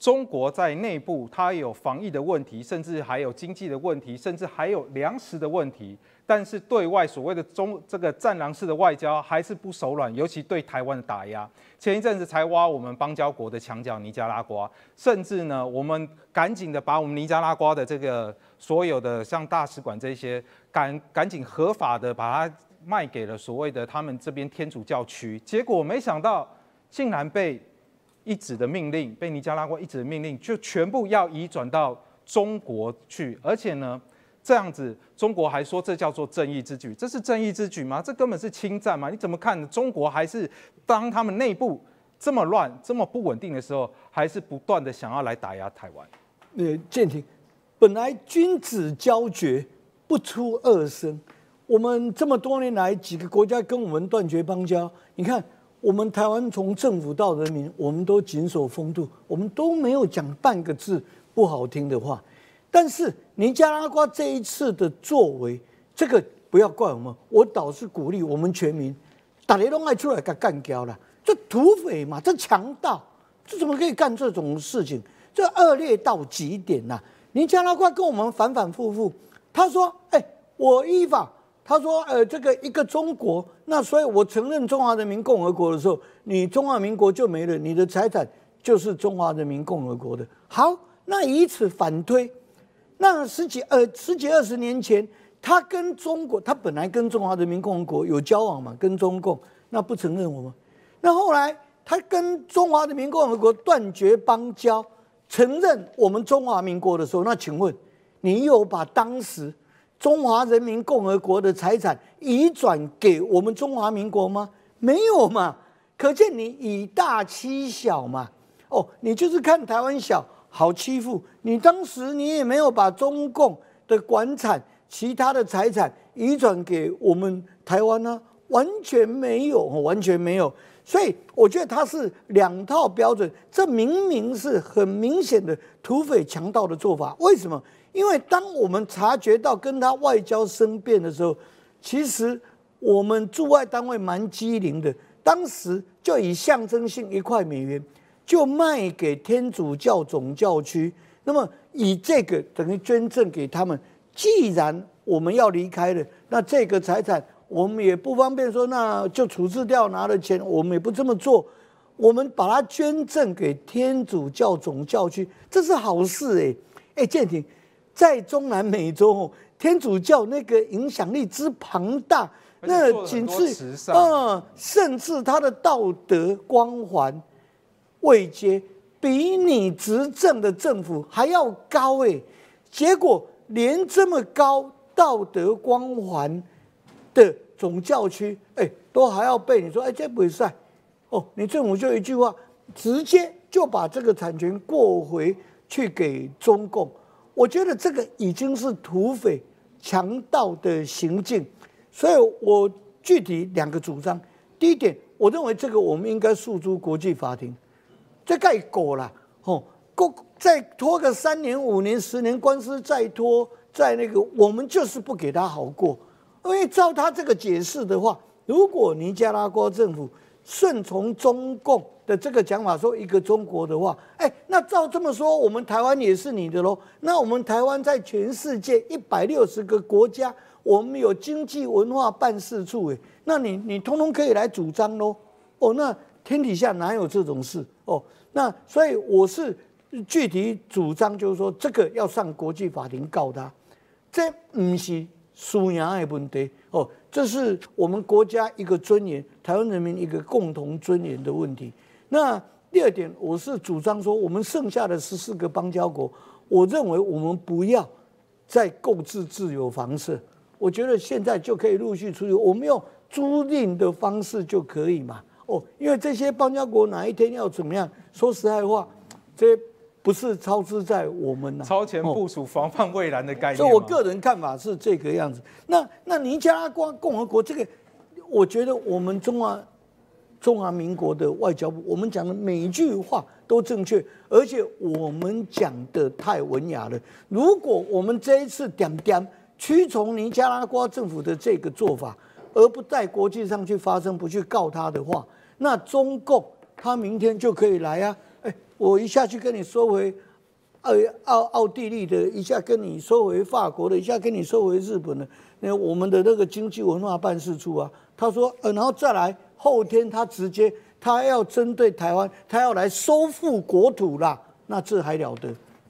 中国在内部，它有防疫的问题，甚至还有经济的问题，甚至还有粮食的问题。但是对外所谓的中这个战狼式的外交还是不手软，尤其对台湾的打压。前一阵子才挖我们邦交国的墙角，尼加拉瓜，甚至呢，我们赶紧的把我们尼加拉瓜的这个所有的像大使馆这些，赶赶紧合法的把它卖给了所谓的他们这边天主教区，结果没想到竟然被。一纸的命令，被尼加拉国一纸的命令，就全部要移转到中国去，而且呢，这样子中国还说这叫做正义之举，这是正义之举吗？这根本是侵占吗？你怎么看？中国还是当他们内部这么乱、这么不稳定的时候，还是不断的想要来打压台湾？呃，建庭，本来君子交绝不出二声，我们这么多年来几个国家跟我们断绝邦交，你看。我们台湾从政府到人民，我们都谨守风度，我们都没有讲半个字不好听的话。但是尼加拉瓜这一次的作为，这个不要怪我们，我倒是鼓励我们全民打雷隆爱出来干干掉了。这土匪嘛，这强盗，这怎么可以干这种事情？这恶劣到极点呐！尼加拉瓜跟我们反反复复，他说：“哎，我依法。”他说：“呃，这个一个中国，那所以我承认中华人民共和国的时候，你中华民国就没了，你的财产就是中华人民共和国的。好，那以此反推，那十几呃十几二十年前，他跟中国，他本来跟中华人民共和国有交往嘛，跟中共，那不承认我们。那后来他跟中华人民共和国断绝邦交，承认我们中华民国的时候，那请问你有把当时？”中华人民共和国的财产移转给我们中华民国吗？没有嘛，可见你以大欺小嘛。哦，你就是看台湾小好欺负。你当时你也没有把中共的管产、其他的财产移转给我们台湾啊。完全没有，完全没有，所以我觉得它是两套标准。这明明是很明显的土匪强盗的做法。为什么？因为当我们察觉到跟他外交生变的时候，其实我们驻外单位蛮机灵的，当时就以象征性一块美元就卖给天主教总教区，那么以这个等于捐赠给他们。既然我们要离开了，那这个财产。我们也不方便说，那就处置掉，拿了钱，我们也不这么做。我们把它捐赠给天主教总教区，这是好事哎。哎，建廷，在中南美洲，天主教那个影响力之庞大，那仅次，嗯，甚至他的道德光环、位阶，比你执政的政府还要高哎。结果，连这么高道德光环。总教区，哎，都还要被你说，哎，这不赛，哦，你政府就一句话，直接就把这个产权过回去给中共。我觉得这个已经是土匪强盗的行径，所以我具体两个主张，第一点，我认为这个我们应该诉诸国际法庭，这盖啦，了，过，再拖个三年五年十年官司再拖，再那个，我们就是不给他好过。因为照他这个解释的话，如果尼加拉瓜政府顺从中共的这个讲法，说一个中国的话，哎，那照这么说，我们台湾也是你的喽？那我们台湾在全世界一百六十个国家，我们有经济文化办事处，哎，那你你通通可以来主张喽？哦，那天底下哪有这种事？哦，那所以我是具体主张，就是说这个要上国际法庭告他，这不是。属羊也不能哦，这是我们国家一个尊严，台湾人民一个共同尊严的问题。那第二点，我是主张说，我们剩下的十四个邦交国，我认为我们不要再购置自由房舍，我觉得现在就可以陆续出去，我们用租赁的方式就可以嘛。哦，因为这些邦交国哪一天要怎么样？说实在话，这。不是超支在我们呢，超前部署、防范未然的概念。所以，我个人看法是这个样子。那那尼加拉瓜共和国这个，我觉得我们中华中华民国的外交部，我们讲的每一句话都正确，而且我们讲的太文雅了。如果我们这一次点点屈从尼加拉瓜政府的这个做法，而不在国际上去发声、不去告他的话，那中共他明天就可以来啊。我一下去跟你收回奥奥奥地利的，一下跟你收回法国的，一下跟你收回日本的，那我们的那个经济文化办事处啊，他说，呃，然后再来后天他直接他要针对台湾，他要来收复国土啦，那这还了得？